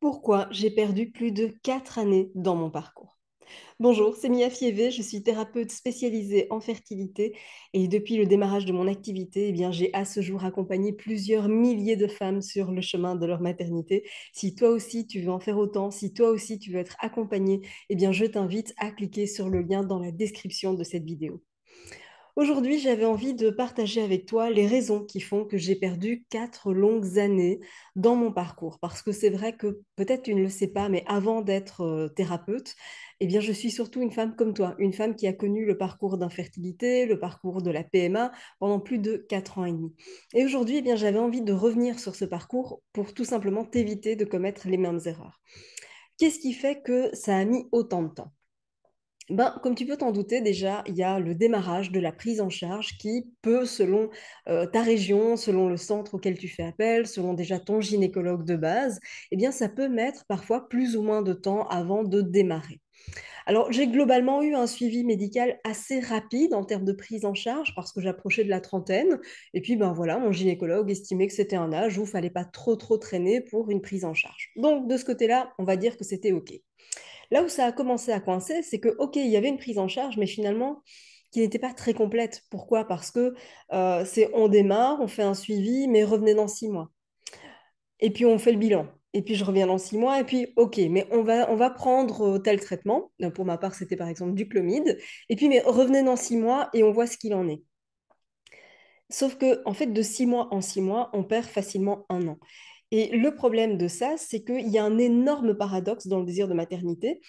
pourquoi j'ai perdu plus de 4 années dans mon parcours. Bonjour, c'est Mia Fievé, je suis thérapeute spécialisée en fertilité et depuis le démarrage de mon activité, eh bien j'ai à ce jour accompagné plusieurs milliers de femmes sur le chemin de leur maternité. Si toi aussi tu veux en faire autant, si toi aussi tu veux être accompagnée, eh bien je t'invite à cliquer sur le lien dans la description de cette vidéo. Aujourd'hui, j'avais envie de partager avec toi les raisons qui font que j'ai perdu quatre longues années dans mon parcours. Parce que c'est vrai que peut-être tu ne le sais pas, mais avant d'être euh, thérapeute, eh bien, je suis surtout une femme comme toi, une femme qui a connu le parcours d'infertilité, le parcours de la PMA pendant plus de quatre ans et demi. Et aujourd'hui, eh bien, j'avais envie de revenir sur ce parcours pour tout simplement t'éviter de commettre les mêmes erreurs. Qu'est-ce qui fait que ça a mis autant de temps ben, comme tu peux t'en douter déjà, il y a le démarrage de la prise en charge qui peut, selon euh, ta région, selon le centre auquel tu fais appel, selon déjà ton gynécologue de base, eh bien, ça peut mettre parfois plus ou moins de temps avant de démarrer. Alors, j'ai globalement eu un suivi médical assez rapide en termes de prise en charge parce que j'approchais de la trentaine. Et puis, ben voilà, mon gynécologue estimait que c'était un âge où il fallait pas trop, trop traîner pour une prise en charge. Donc, de ce côté-là, on va dire que c'était OK. Là où ça a commencé à coincer, c'est que, OK, il y avait une prise en charge, mais finalement, qui n'était pas très complète. Pourquoi Parce que euh, c'est on démarre, on fait un suivi, mais revenez dans six mois. Et puis on fait le bilan. Et puis je reviens dans six mois. Et puis ok, mais on va on va prendre euh, tel traitement. Pour ma part, c'était par exemple du chlomide. Et puis mais revenez dans six mois et on voit ce qu'il en est. Sauf que en fait, de six mois en six mois, on perd facilement un an. Et le problème de ça, c'est qu'il y a un énorme paradoxe dans le désir de maternité.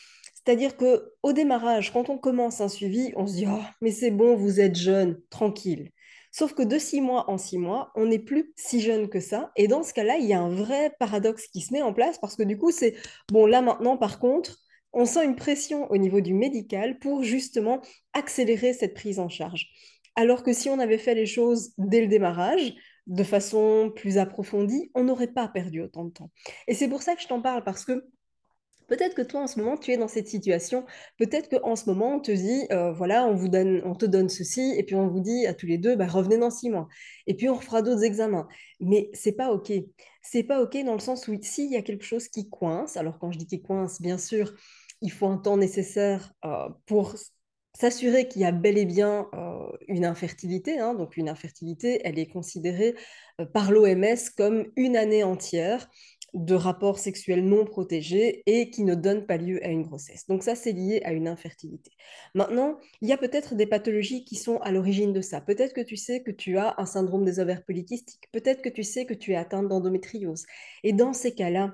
C'est-à-dire que au démarrage, quand on commence un suivi, on se dit oh, mais c'est bon, vous êtes jeune, tranquille. Sauf que de six mois en six mois, on n'est plus si jeune que ça. Et dans ce cas-là, il y a un vrai paradoxe qui se met en place parce que du coup, c'est bon, là maintenant, par contre, on sent une pression au niveau du médical pour justement accélérer cette prise en charge. Alors que si on avait fait les choses dès le démarrage, de façon plus approfondie, on n'aurait pas perdu autant de temps. Et c'est pour ça que je t'en parle, parce que Peut-être que toi, en ce moment, tu es dans cette situation. Peut-être qu'en ce moment, on te dit, euh, voilà, on, vous donne, te donne ceci, et puis on vous dit à tous les deux, bah, revenez dans six mois. Et puis on refera d'autres examens. Mais c'est pas OK. C'est pas OK dans le sens où, s'il y a quelque chose qui coince, alors quand je dis qui coince, bien sûr, il faut un temps nécessaire euh, pour s'assurer qu'il y a bel et bien euh, une infertilité. Hein, donc une infertilité, elle est considérée euh, par l'OMS comme une année entière de rapports sexuels non protégés et qui ne donnent pas lieu à une grossesse. Donc ça, c'est lié à une infertilité. Maintenant, il y a peut-être des pathologies qui sont à l'origine de ça. Peut-être que tu sais que tu as un syndrome des ovaires polykystiques, peut-être que tu sais que tu es atteinte d'endométriose. Et dans ces cas-là,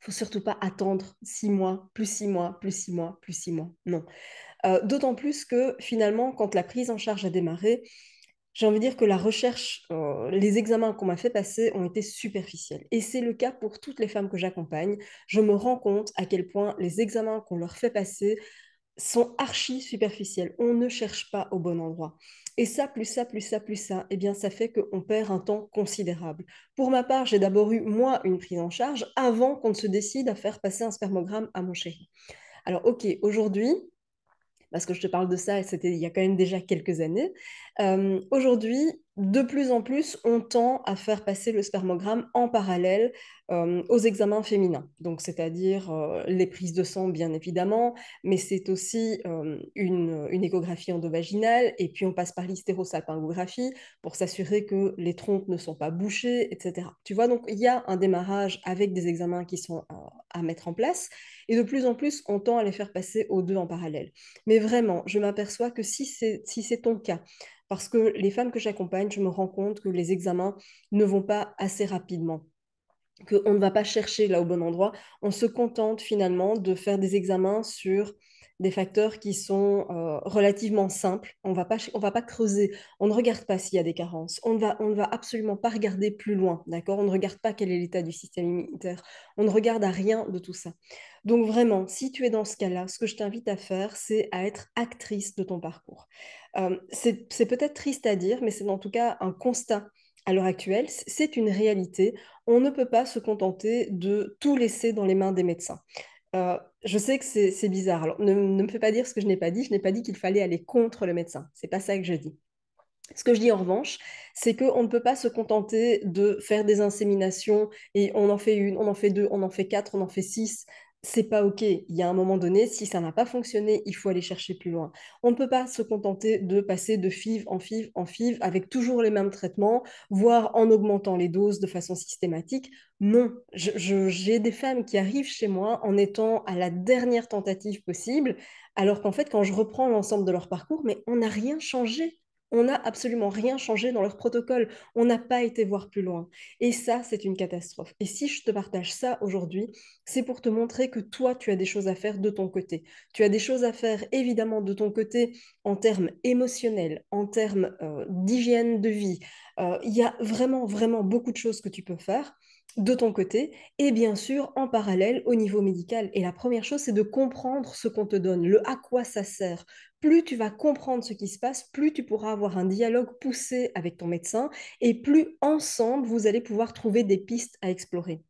faut surtout pas attendre six mois, plus six mois, plus six mois, plus six mois. Non. Euh, d'autant plus que finalement, quand la prise en charge a démarré, j'ai envie de dire que la recherche, euh, les examens qu'on m'a fait passer ont été superficiels. Et c'est le cas pour toutes les femmes que j'accompagne. Je me rends compte à quel point les examens qu'on leur fait passer sont archi superficielles. On ne cherche pas au bon endroit. Et ça, plus ça, plus ça, plus ça, eh bien, ça fait qu'on perd un temps considérable. Pour ma part, j'ai d'abord eu, moi, une prise en charge avant qu'on ne se décide à faire passer un spermogramme à mon chéri. Alors, OK, aujourd'hui, parce que je te parle de ça, c'était il y a quand même déjà quelques années, euh, aujourd'hui, de plus en plus, on tend à faire passer le spermogramme en parallèle euh, aux examens féminins. Donc, c'est-à-dire euh, les prises de sang, bien évidemment, mais c'est aussi euh, une, échographie endovaginale, et puis on passe par l'hystérosalpingographie pour s'assurer que les trompes ne sont pas bouchées, etc. Tu vois, donc il y a un démarrage avec des examens qui sont à mettre en place, et de plus en plus, on tend à les faire passer aux deux en parallèle. Mais vraiment, je m'aperçois que si c'est ton cas, parce que les femmes que j'accompagne, je me rends compte que les examens ne vont pas assez rapidement qu'on ne va pas chercher là au bon endroit, on se contente finalement de faire des examens sur des facteurs qui sont euh, relativement simples. On ne va pas creuser, on ne regarde pas s'il y a des carences, on ne va, absolument pas regarder plus loin, d'accord On ne regarde pas quel est l'état du système immunitaire, on ne regarde à rien de tout ça. Donc vraiment, si tu es dans ce cas-là, ce que je t'invite à faire, c'est à être actrice de ton parcours. Euh, c'est peut-être triste à dire, mais c'est en tout cas un constat à l'heure actuelle, c'est une réalité. On ne peut pas se contenter de tout laisser dans les mains des médecins. Euh, je sais que c'est bizarre. ne, me fais pas dire ce que je n'ai pas dit. Je n'ai pas dit qu'il fallait aller contre le médecin. C'est pas ça que je dis. Ce que je dis en revanche, c'est qu'on ne peut pas se contenter de faire des inséminations et on en fait une, on en fait deux, on en fait quatre, on en fait six c'est pas OK. Il y a un moment donné, si ça n'a pas fonctionné, il faut aller chercher plus loin. On ne peut pas se contenter de passer de FIV en FIV en FIV avec toujours les mêmes traitements, voire en augmentant les doses de façon systématique. Non, j'ai des femmes qui arrivent chez moi en étant à la dernière tentative possible, alors qu'en fait, quand je reprends l'ensemble de leur parcours, mais on n'a rien changé on n'a absolument rien changé dans leur protocole. On n'a pas été voir plus loin. Et ça, c'est une catastrophe. Et si je te partage ça aujourd'hui, c'est pour te montrer que toi, tu as des choses à faire de ton côté. Tu as des choses à faire, évidemment, de ton côté en termes émotionnels, en termes euh, d'hygiène de vie. Euh, il y a vraiment, vraiment beaucoup de choses que tu peux faire de ton côté, et bien sûr en parallèle au niveau médical. Et la première chose, c'est de comprendre ce qu'on te donne, le à quoi ça sert. Plus tu vas comprendre ce qui se passe, plus tu pourras avoir un dialogue poussé avec ton médecin, et plus ensemble, vous allez pouvoir trouver des pistes à explorer.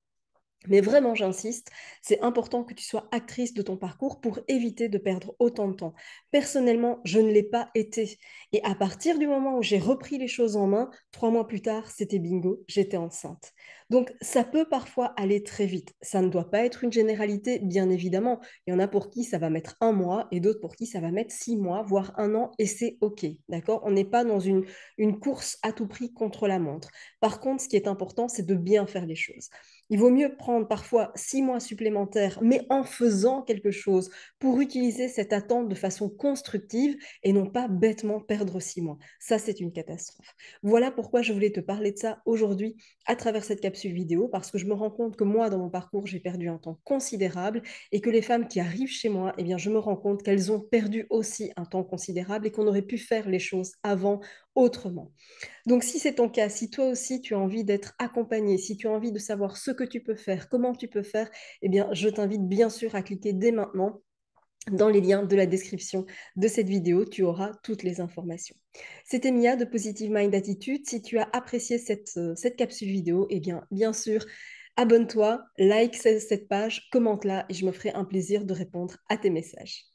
Mais vraiment, j'insiste, c'est important que tu sois actrice de ton parcours pour éviter de perdre autant de temps. Personnellement, je ne l'ai pas été. Et à partir du moment où j'ai repris les choses en main, trois mois plus tard, c'était bingo, j'étais enceinte. Donc, ça peut parfois aller très vite. Ça ne doit pas être une généralité, bien évidemment. Il y en a pour qui ça va mettre un mois et d'autres pour qui ça va mettre six mois, voire un an, et c'est OK. D'accord On n'est pas dans une course à tout prix contre la montre. Par contre, ce qui est important, c'est de bien faire les choses. Il vaut mieux prendre parfois six mois supplémentaires, mais en faisant quelque chose pour utiliser cette attente de façon constructive et non pas bêtement perdre six mois. Ça, c'est une catastrophe. Voilà pourquoi je voulais te parler de ça aujourd'hui à travers cette capsule vidéo, parce que je me rends compte que moi, dans mon parcours, j'ai perdu un temps considérable et que les femmes qui arrivent chez moi, eh bien, je me rends compte qu'elles ont perdu aussi un temps considérable et qu'on aurait pu faire les choses avant autrement. Donc si c'est ton cas, si toi aussi tu as envie d'être accompagné, si tu as envie de savoir ce que tu peux faire, comment tu peux faire, eh bien je t'invite bien sûr à cliquer dès maintenant dans les liens de la description de cette vidéo, tu auras toutes les informations. C'était Mia de Positive Mind Attitude. Si tu as apprécié cette, euh, cette capsule vidéo, eh bien, bien sûr, abonne-toi, like cette page, commente-la et je me ferai un plaisir de répondre à tes messages.